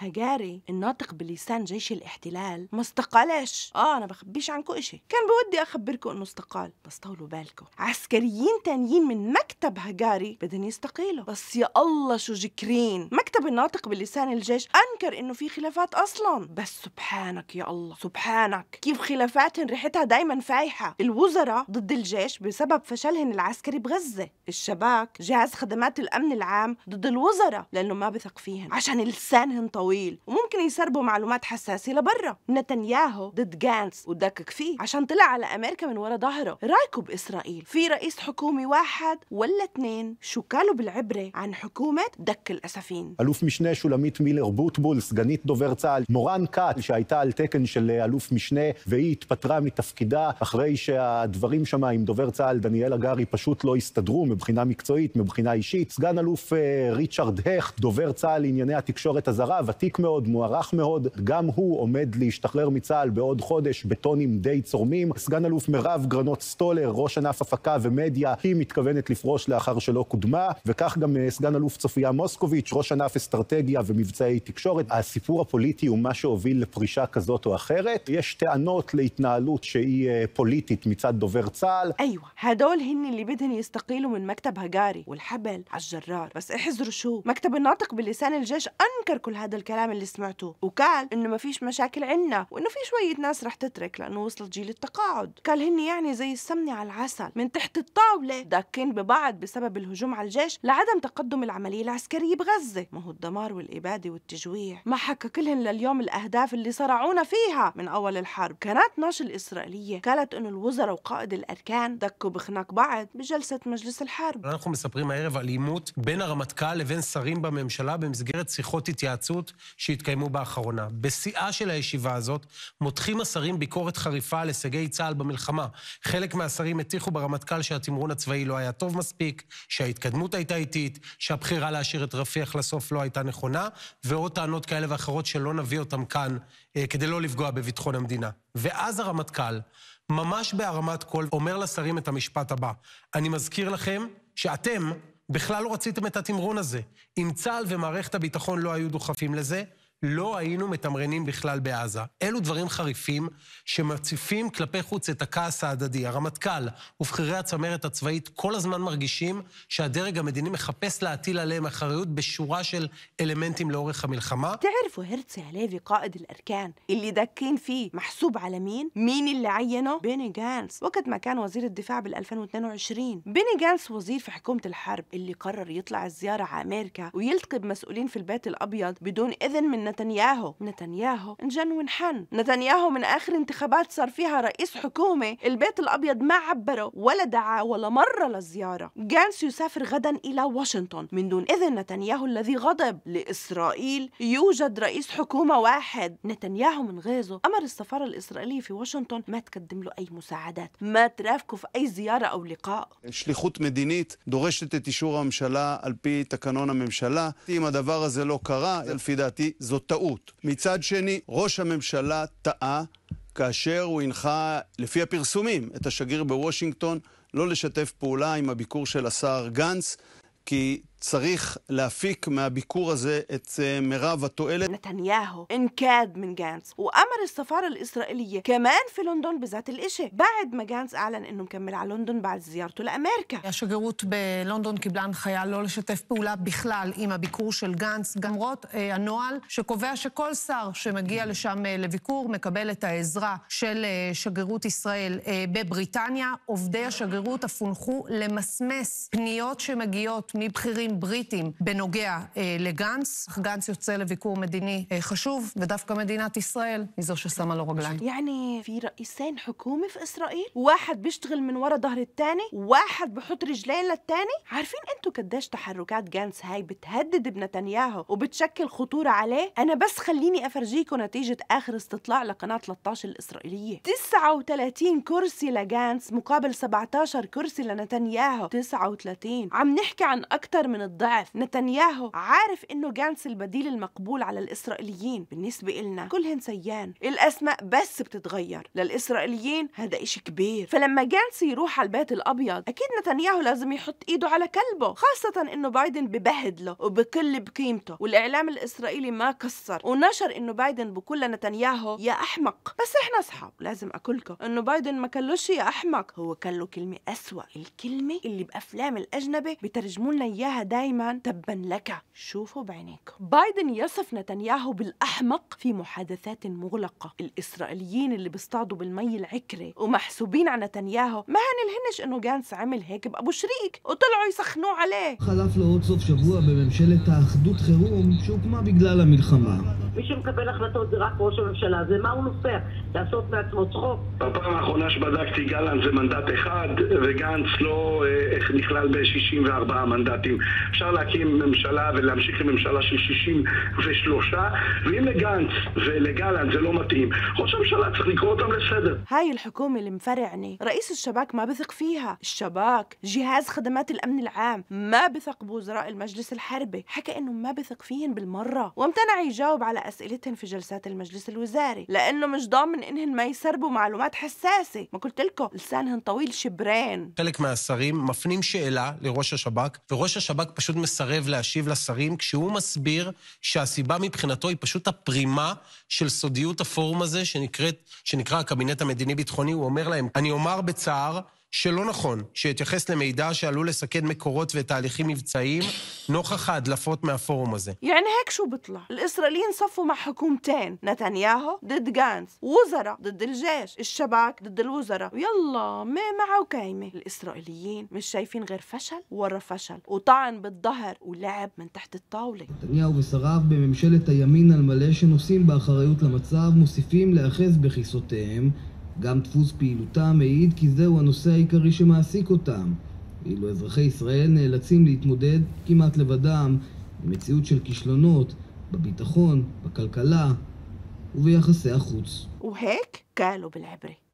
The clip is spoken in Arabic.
هجاري الناطق بلسان جيش الاحتلال ما استقالش اه انا بخبيش عنكم اشي كان بودي اخبركم انه استقال بس طولوا بالكم عسكريين تانيين من مكتب هجاري بدهم يستقيلوا بس يا الله شو جكرين مكتب الناطق بلسان الجيش انكر انه في خلافات اصلا بس سبحانك يا الله سبحانك كيف خلافات ريحتها دايما فايحه الوزراء ضد الجيش بسبب فشلهم العسكري بغزه الشباك جهاز خدمات الامن العام ضد الوزراء لانه ما بثق فيهن عشان لسانهن طويل طويل وممكن يسربوا معلومات حساسة لبرا نتنياهو ضد جانس ودكك فيه عشان طلع على أمريكا من ورا ظهره رايكو بإسرائيل في رئيس حكومي واحد ولا اثنين شو قالوا بالعبرة عن حكومة دك الأسفين ألوف مشنه شولميت ميلر بوتبولس جنيت دوبر צה"ל, מורן כץ, שהייתה על תקן של אלוף משנה, והיא התפטרה מתפקידה אחרי שהדברים שם עם דובר צה"ל, דניאל הגרי, פשוט לא הסתדרו מבחינה מקצועית, מבחינה אישית. סגן אלוף אה, ריצ'רד הכט, דובר צה"ל לענייני התקשורת הזרה, ותיק מאוד, מוערך מאוד, גם הוא עומד להשתחרר מצה"ל בעוד חודש בטונים די צורמים. סגן אלוף מירב גרנות סטולר, ראש ענף הפקה ומדיה, היא מתכוונת לפרוש לאחר שלא קודמה, וכך גם אה, סגן אלוף צופיה מוסקוביץ', ראש ענף אסטרטגיה ומבצעי תקשורת. הסיפור הפוליטי הוא מה שהוביל לפרישה כזאת או אחרת. יש טענות להתנהלות שהיא אה, פוליטית מצד דובר צה"ל. איוא, הדול هن اللي بدهن يستقيلوا من مكتب هجاري والحبل على الجرار بس احذروا شو مكتب الناطق بلسان الجيش أنكر كل هذا الكلام اللي سمعتوه وقال انه ما فيش مشاكل عنا وانه في شويه ناس رح تترك لانه وصلت جيل التقاعد قال هن يعني زي السمنه على العسل من تحت الطاوله داكين ببعض بسبب الهجوم على الجيش لعدم تقدم العمليه العسكريه بغزه ما هو الدمار والاباده والتجويع ما حكى كلهن لليوم الاهداف اللي صرعونا فيها من اول الحرب كانت ناشر الاسرائيليه قالت انه الوزراء وقائد الاركان دكوا بخناق بعض بجلسه مجلس الحرب אנחנו מספרים הערב על עימות בין הרמטכ"ל לבין שרים בממשלה במסגרת שיחות התייעצות שהתקיימו באחרונה. בשיאה של הישיבה הזאת, מותחים השרים ביקורת חריפה על הישגי צה"ל במלחמה. חלק מהשרים הטיחו ברמטכ"ל שהתמרון הצבאי לא היה טוב מספיק, שההתקדמות הייתה איטית, שהבחירה להשאיר את רפיח לסוף לא הייתה נכונה, ועוד טענות כאלה ואחרות שלא נביא אותם כאן אה, כדי לא לפגוע בביטחון המדינה. ואז הרמטכ"ל, ממש בהרמת קול, אומר לשרים את המשפט הבא: אני מזכיר לכם שאתם בכלל לא רציתם את התמרון הזה. אם צה"ל ומערכת הביטחון לא היו דוחפים לזה, לא היינו מתמרנים בכלל בעזה. אלו דברים חריפים שמציפים כלפי חוץ את הכעס ההדדי. הרמטכ"ל ובכירי הצמרת הצבאית כל הזמן מרגישים שהדרג המדיני מחפש להטיל עליהם אחריות בשורה של אלמנטים לאורך המלחמה. تعرفوا هرتسي عليفي قائد الأركان اللي ده كان فيه محسوب على مين؟ مين اللي عينه؟ بيني جانس وقت ما كان وزير الدفاع بال2022 بيني جانس وزير في حكومة الحرب اللي قرر يطلع الزيارة على أمريكا ويلتقي بمسؤولين في البيت الأبيض بدون إذن من نتنياهو نتنياهو انجن وانحن نتنياهو من آخر انتخابات صار فيها رئيس حكومة البيت الأبيض ما عبره ولا دعا ولا مرة للزيارة جانس يسافر غدا إلى واشنطن من دون إذن نتنياهو الذي غضب لإسرائيل يوجد رئيس حكومة واحد نتنياهو من غيظه أمر السفارة الإسرائيلية في واشنطن ما تقدم له أي مساعدات ما ترافقه في أي زيارة أو لقاء شليخوت مدينيت دورشت את אישור הממשלה על פי תקנון הממשלה. אם הדבר הזה לא קרה, לפי דעתי זו טעות. מצד שני, ראש הממשלה טעה כאשר הוא הנחה, לפי הפרסומים, את השגריר בוושינגטון לא לשתף פעולה עם הביקור של השר גנץ, כי צריך להפיק מהביקור הזה את אה, מירב התועלת. נתניהו انكاد من جانس وأمر السفارة الإسرائيلية כמאן פי לונדון בזאת الإشي بعد ما جانس אהלן אינו מקמל על לונדון בעד זיירתו לאמריקה. השגרירות בלונדון קיבלה הנחיה לא לשתף פעולה בכלל עם הביקור של גנץ, למרות אה, הנוהל שקובע שכל שר שמגיע לשם אה, לביקור מקבל את העזרה של אה, שגרירות ישראל אה, בבריטניה. עובדי השגרירות אף הונחו למסמס פניות שמגיעות מבכירים שרים בריטים בנוגע אה, לגנץ. גנץ יוצא לביקור מדיני אה, חשוב, ודווקא מדינת ישראל היא זו ששמה לו רגליים. يعني في رئيسين حكومة في إسرائيل واحد بيشتغل من ورا ظهر التاني واحد بحط رجلين للتاني عارفين أنتوا قديش تحركات جانس هاي بتهدد بنتنياهو وبتشكل خطورة عليه أنا بس خليني أفرجيكم نتيجة آخر استطلاع لقناة 13 الإسرائيلية 39 كرسي لجانس مقابل 17 كرسي لنتنياهو 39 عم نحكي عن أكثر من من الضعف نتنياهو عارف انه جانس البديل المقبول على الاسرائيليين بالنسبه إلنا كلهن سيان الاسماء بس بتتغير للاسرائيليين هذا إشي كبير فلما جانس يروح على البيت الابيض اكيد نتنياهو لازم يحط ايده على كلبه خاصه انه بايدن ببهدله وبكل بقيمته والاعلام الاسرائيلي ما كسر ونشر انه بايدن بكل لنتنياهو يا احمق بس احنا اصحاب لازم اكلكم انه بايدن ما كلوش يا احمق هو كله كلمه اسوا الكلمه اللي بافلام الاجنبي بترجموا لنا اياها دايما تبا لك شوفوا بعينيكم بايدن يصف نتنياهو بالأحمق في محادثات مغلقة الإسرائيليين اللي بيصطادوا بالمي العكرة ومحسوبين على نتنياهو ما هنلهنش إنه جانس عمل هيك بأبو شريك وطلعوا يسخنوه عليه خلف له عود סוף شبوع בממשלת تأخدوت חירום שהוקמה בגלל המלחמה. מי שמקבל החלטות זה רק ראש הממשלה, זה מה הוא נופע? לעשות מעצמו צחוק? בפעם האחרונה שבדקתי גלנט זה מנדט אחד, וגנץ לא אה, נכלל ב-64 מנדטים. אפשר להקים ממשלה ולהמשיך עם ממשלה של 63, ואם לגנץ ולגלנט זה לא מתאים, ראש הממשלה צריך לקרוא אותם לסדר. هاي الحكومة اللي مفرعني رئيس الشباك ما بثق فيها الشباك جهاز خدمات الأمن العام ما بثق بوزراء المجلس الحربي حكى إنه ما بثق فيهن بالمرة وامتنع يجاوب على أسئلتهن في جلسات المجلس الوزاري لأنه مش ضامن إنهن ما يسربوا معلومات حساسة ما قلت لكم لسانهن طويل شبرين خلك السريم مفنين شئلة لروش الشباك وروش الشباك ברק פשוט מסרב להשיב לשרים, כשהוא מסביר שהסיבה מבחינתו היא פשוט הפרימה של סודיות הפורום הזה, שנקראת, שנקרא הקבינט המדיני-ביטחוני. הוא אומר להם, אני אומר בצער, שלא נכון שיתייחס למידע שעלול לסכן מקורות ותהליכים מבצעיים נוכח ההדלפות מהפורום הזה. يعني هيك شو بطلع؟ الإسرائيليين صفوا مع حكومتين نتنياهو ضد جانس وزراء ضد الجيش الشباك ضد الوزراء يلا ما معه كايمة الإسرائيليين مش شايفين غير فشل ورا فشل وطعن بالظهر ولعب من تحت الطاولة נתניהו ושריו בממשלת הימין על מלא שנושאים באחריות למצב מוסיפים להיאחז בכיסותיהם גם דפוס פעילותם מעיד כי זהו הנושא העיקרי שמעסיק אותם, ואילו אזרחי ישראל נאלצים להתמודד כמעט לבדם עם מציאות של כישלונות בביטחון, בכלכלה וביחסי החוץ.